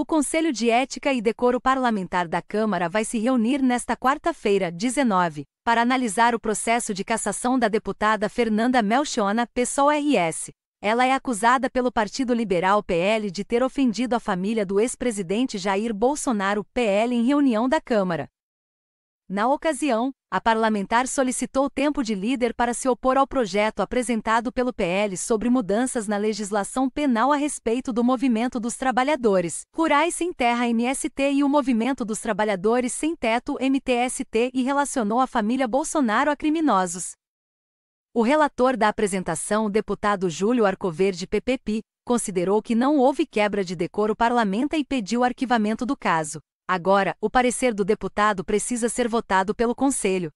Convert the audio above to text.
O Conselho de Ética e Decoro Parlamentar da Câmara vai se reunir nesta quarta-feira, 19, para analisar o processo de cassação da deputada Fernanda Melchiona, PSOL-RS. Ela é acusada pelo Partido Liberal PL de ter ofendido a família do ex-presidente Jair Bolsonaro PL em reunião da Câmara. Na ocasião, a parlamentar solicitou tempo de líder para se opor ao projeto apresentado pelo PL sobre mudanças na legislação penal a respeito do Movimento dos Trabalhadores Rurais Sem Terra MST e o Movimento dos Trabalhadores Sem Teto MTST e relacionou a família Bolsonaro a criminosos. O relator da apresentação, o deputado Júlio Arcoverde PPP, considerou que não houve quebra de decoro parlamentar e pediu arquivamento do caso. Agora, o parecer do deputado precisa ser votado pelo Conselho.